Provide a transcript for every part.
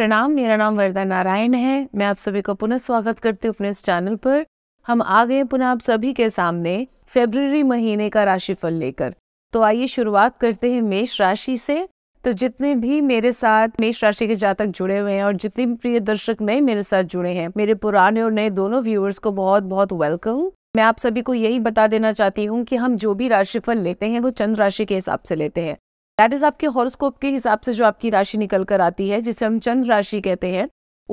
प्रणाम मेरा नाम वरदा नारायण है मैं आप सभी का पुनः स्वागत करती हूँ अपने इस चैनल पर हम आ गए पुनः आप सभी के सामने फेब्रवरी महीने का राशिफल लेकर तो आइए शुरुआत करते हैं मेष राशि से तो जितने भी मेरे साथ मेष राशि के जातक जुड़े हुए हैं और जितने भी प्रिय दर्शक नए मेरे साथ जुड़े हैं मेरे पुराने और नए दोनों व्यूअर्स को बहुत बहुत वेलकम मैं आप सभी को यही बता देना चाहती हूँ कि हम जो भी राशिफल लेते हैं वो चंद्र राशि के हिसाब से लेते हैं दैट इज़ आपके हॉरोस्कोप के हिसाब से जो आपकी राशि निकल कर आती है जिसे हम चंद्र राशि कहते हैं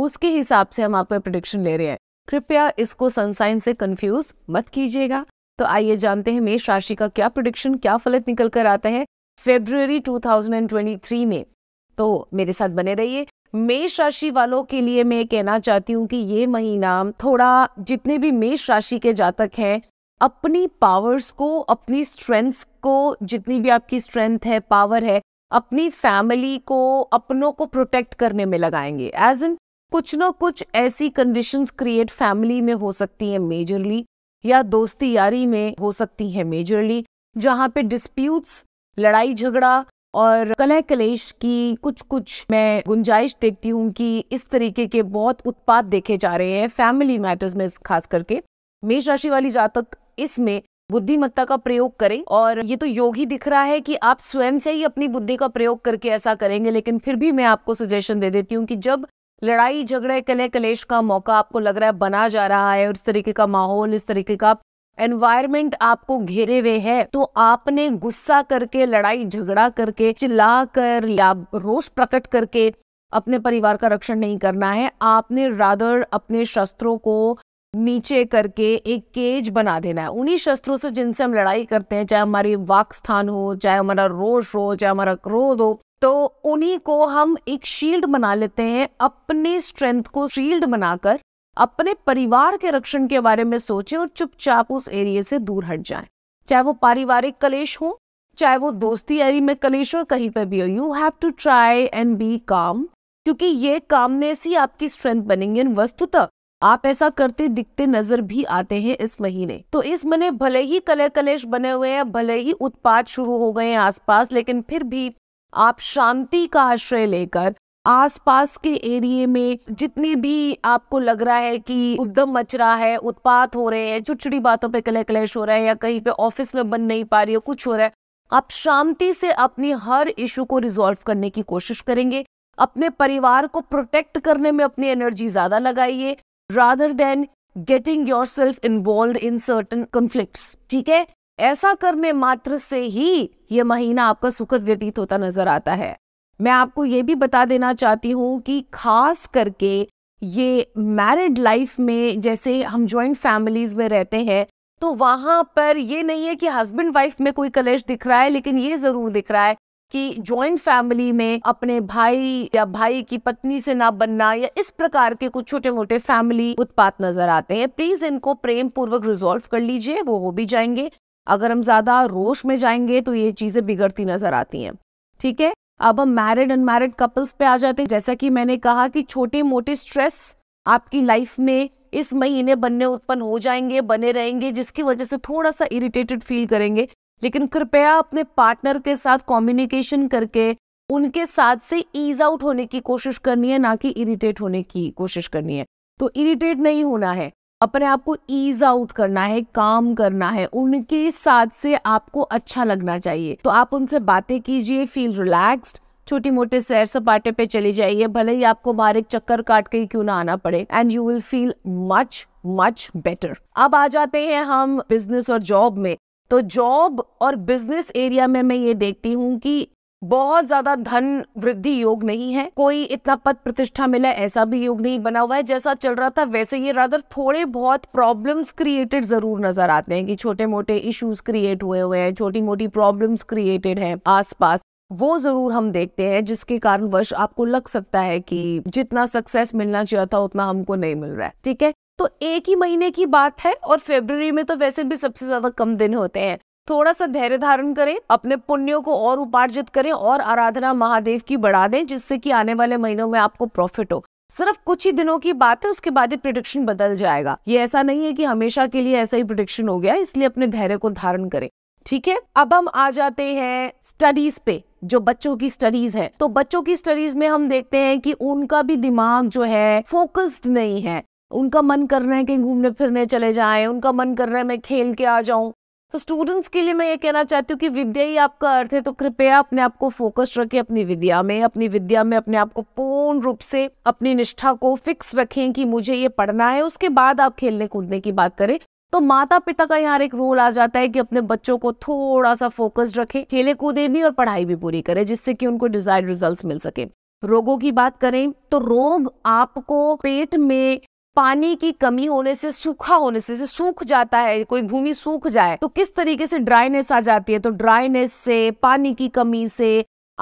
उसके हिसाब से हम आपका प्रोडिक्शन ले रहे हैं कृपया इसको सनसाइन से कंफ्यूज मत कीजिएगा तो आइए जानते हैं मेष राशि का क्या प्रोडिक्शन क्या फलित निकल कर आता है फेब्रुवरी 2023 में तो मेरे साथ बने रहिए मेष राशि वालों के लिए मैं कहना चाहती हूँ कि ये महीना थोड़ा जितने भी मेष राशि के जातक हैं अपनी पावर्स को अपनी स्ट्रेंथ्स को जितनी भी आपकी स्ट्रेंथ है पावर है अपनी फैमिली को अपनों को प्रोटेक्ट करने में लगाएंगे एज इन कुछ ना कुछ ऐसी कंडीशंस क्रिएट फैमिली में हो सकती है मेजरली या दोस्ती यारी में हो सकती है मेजरली जहाँ पे डिस्प्यूट्स लड़ाई झगड़ा और कलह कलेश की कुछ कुछ मैं गुंजाइश देखती हूँ कि इस तरीके के बहुत उत्पाद देखे जा रहे हैं फैमिली मैटर्स में खास करके मेष राशि वाली जातक इसमें बुद्धिमत्ता का प्रयोग करें और ये तो योग ही दिख रहा है कि आप स्वयं से ही अपनी बुद्धि का प्रयोग करके ऐसा करेंगे लेकिन फिर भी मैं आपको सजेशन दे देती हूँ कि जब लड़ाई झगड़े कले कलेश का मौका आपको लग रहा है बना जा रहा है और इस तरीके का माहौल इस तरीके का एनवायरमेंट आपको घेरे हुए है तो आपने गुस्सा करके लड़ाई झगड़ा करके चिल्ला कर या रोष प्रकट करके अपने परिवार का रक्षण नहीं करना है आपने रादर अपने शस्त्रों को नीचे करके एक केज बना देना है उन्हीं शस्त्रों से जिनसे हम लड़ाई करते हैं चाहे हमारी वाक स्थान हो चाहे हमारा रोष हो चाहे हमारा क्रोध हो तो उन्हीं को हम एक शील्ड बना लेते हैं अपने स्ट्रेंथ को शील्ड बनाकर अपने परिवार के रक्षण के बारे में सोचें और चुपचाप उस एरिए से दूर हट जाएं चाहे वो पारिवारिक कलेश हो चाहे वो दोस्ती एरी में कलेश हो कहीं पर भी हो you have to try and be calm क्योंकि ये कामनेस ही आपकी स्ट्रेंथ बनेंगे वस्तुतः आप ऐसा करते दिखते नजर भी आते हैं इस महीने तो इस महीने भले ही कले कलेश बने हुए हैं भले ही उत्पाद शुरू हो गए हैं आसपास लेकिन फिर भी आप शांति का आश्रय लेकर आसपास के एरिए में जितने भी आपको लग रहा है कि उद्यम मच रहा है उत्पात हो रहे हैं छुटछुटी बातों पे कले कलेश हो रहा है या कहीं पे ऑफिस में बन नहीं पा रही हो कुछ हो रहा है आप शांति से अपनी हर इशू को रिजॉल्व करने की कोशिश करेंगे अपने परिवार को प्रोटेक्ट करने में अपनी एनर्जी ज़्यादा लगाइए rather than getting yourself involved in certain conflicts. ठीक है ऐसा करने मात्र से ही ये महीना आपका सुखद व्यतीत होता नजर आता है मैं आपको ये भी बता देना चाहती हूँ कि खास करके ये मैरिड लाइफ में जैसे हम ज्वाइंट फैमिलीज में रहते हैं तो वहां पर ये नहीं है कि हस्बैंड वाइफ में कोई कलेश दिख रहा है लेकिन ये ज़रूर दिख रहा है कि ज्वाइंट फैमिली में अपने भाई या भाई की पत्नी से ना बनना या इस प्रकार के कुछ छोटे मोटे फैमिली उत्पात नजर आते हैं प्लीज इनको प्रेम पूर्वक रिजोल्व कर लीजिए वो हो भी जाएंगे अगर हम ज्यादा रोश में जाएंगे तो ये चीजें बिगड़ती नजर आती हैं ठीक है अब हम मैरिड अनमैरिड कपल्स पे आ जाते हैं जैसा कि मैंने कहा कि छोटे मोटे स्ट्रेस आपकी लाइफ में इस महीने बनने उत्पन्न हो जाएंगे बने रहेंगे जिसकी वजह से थोड़ा सा इरिटेटेड फील करेंगे लेकिन कृपया अपने पार्टनर के साथ कम्युनिकेशन करके उनके साथ से ईज आउट होने की कोशिश करनी है ना कि इरिटेट होने की कोशिश करनी है तो इरिटेट नहीं होना है अपने आप को ईज आउट करना है काम करना है उनके साथ से आपको अच्छा लगना चाहिए तो आप उनसे बातें कीजिए फील रिलैक्स्ड छोटी मोटे सैर सपाटे पे चले जाइए भले ही आपको बाहर एक चक्कर काट के क्यों ना आना पड़े and you will feel much much better अब आ जाते हैं हम बिजनेस और जॉब में तो जॉब और बिजनेस एरिया में मैं ये देखती हूँ कि बहुत ज्यादा धन वृद्धि योग नहीं है कोई इतना पद प्रतिष्ठा मिला ऐसा भी योग नहीं बना हुआ है जैसा चल रहा था वैसे ये रादर थोड़े बहुत प्रॉब्लम्स क्रिएटेड जरूर नजर आते हैं कि छोटे मोटे इश्यूज क्रिएट हुए हुए हैं छोटी मोटी प्रॉब्लम्स क्रिएटेड हैं आसपास वो जरूर हम देखते हैं जिसके वर्ष आपको लग सकता है कि जितना सक्सेस मिलना चाहिए था उतना हमको नहीं मिल रहा है ठीक है तो एक ही महीने की बात है और फेब्रवरी में तो वैसे भी सबसे ज्यादा कम दिन होते हैं थोड़ा सा धैर्य धारण करें अपने पुण्यों को और उपार्जित करें और आराधना महादेव की बढ़ा दें जिससे कि आने वाले महीनों में आपको प्रॉफिट हो सिर्फ कुछ ही दिनों की बात है उसके बाद ही प्रिडिक्शन बदल जाएगा ये ऐसा नहीं है कि हमेशा के लिए ऐसा ही प्रिडिक्शन हो गया इसलिए अपने धैर्य को धारण करें ठीक है अब हम आ जाते हैं स्टडीज पे जो बच्चों की स्टडीज है तो बच्चों की स्टडीज में हम देखते हैं कि उनका भी दिमाग जो है फोकस्ड नहीं है उनका मन कर रहा है कि घूमने फिरने चले जाए उनका मन कर रहा है मैं खेल के आ जाऊं तो स्टूडेंट्स के लिए मैं ये कहना चाहती हूँ कि विद्या ही आपका अर्थ है तो कृपया अपने आप को फोकस रखें अपनी विद्या में अपनी विद्या में अपने आप को पूर्ण रूप से अपनी निष्ठा को फिक्स रखें कि मुझे ये पढ़ना है उसके बाद आप खेलने कूदने की बात करें तो माता पिता का यहाँ एक रोल आ जाता है कि अपने बच्चों को थोड़ा सा फोकस्ड रखें खेले कूदे भी और पढ़ाई भी पूरी करें जिससे कि उनको डिजायर्ड रिजल्ट्स मिल सके रोगों की बात करें तो रोग आपको पेट में पानी की कमी होने से सूखा होने से सूख जाता है कोई भूमि सूख जाए तो किस तरीके से ड्राइनेस आ जाती है तो ड्राइनेस से पानी की कमी से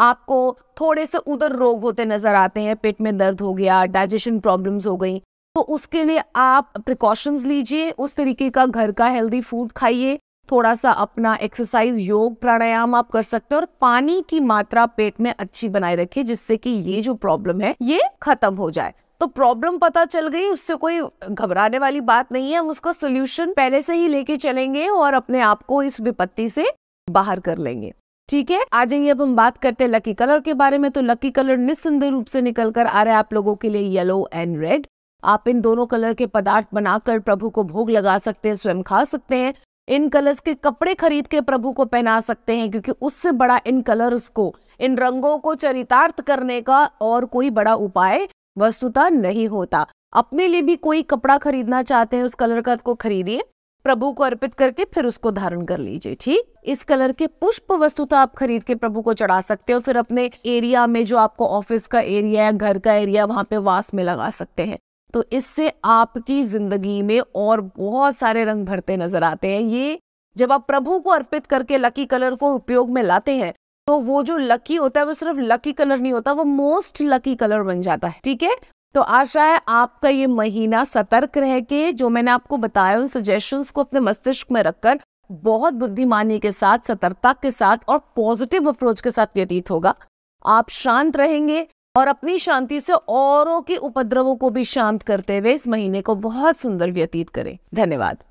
आपको थोड़े से उधर रोग होते नजर आते हैं पेट में दर्द हो गया डाइजेशन प्रॉब्लम्स हो गई तो उसके लिए आप प्रिकॉशंस लीजिए उस तरीके का घर का हेल्दी फूड खाइए थोड़ा सा अपना एक्सरसाइज योग प्राणायाम आप कर सकते हैं और पानी की मात्रा पेट में अच्छी बनाए रखिए जिससे कि ये जो प्रॉब्लम है ये खत्म हो जाए तो प्रॉब्लम पता चल गई उससे कोई घबराने वाली बात नहीं है हम उसका सोल्यूशन पहले से ही लेके चलेंगे और अपने आप को इस विपत्ति से बाहर कर लेंगे ठीक है आ जाइए अब हम बात करते हैं लकी कलर के बारे में तो लकी कलर निस्संदेह रूप से निकल कर आ रहे हैं आप लोगों के लिए येलो एंड रेड आप इन दोनों कलर के पदार्थ बनाकर प्रभु को भोग लगा सकते हैं स्वयं खा सकते हैं इन कलर्स के कपड़े खरीद के प्रभु को पहना सकते हैं क्योंकि उससे बड़ा इन कलर्स को इन रंगों को चरितार्थ करने का और कोई बड़ा उपाय वस्तुतः नहीं होता अपने लिए भी कोई कपड़ा खरीदना चाहते हैं उस कलर का को तो खरीदिए प्रभु को अर्पित करके फिर उसको धारण कर लीजिए ठीक इस कलर के पुष्प वस्तुता आप खरीद के प्रभु को चढ़ा सकते हो फिर अपने एरिया में जो आपको ऑफिस का एरिया या घर का एरिया वहां पे वास में लगा सकते हैं तो इससे आपकी जिंदगी में और बहुत सारे रंग भरते नजर आते हैं ये जब आप प्रभु को अर्पित करके लकी कलर को उपयोग में लाते हैं तो वो जो लकी होता है वो सिर्फ लकी कलर नहीं होता वो मोस्ट लकी कलर बन जाता है ठीक है तो आशा है आपका ये महीना सतर्क रह के जो मैंने आपको बताया उन सजेशन को अपने मस्तिष्क में रखकर बहुत बुद्धिमानी के साथ सतर्कता के साथ और पॉजिटिव अप्रोच के साथ व्यतीत होगा आप शांत रहेंगे और अपनी शांति से औरों के उपद्रवों को भी शांत करते हुए इस महीने को बहुत सुंदर व्यतीत करें धन्यवाद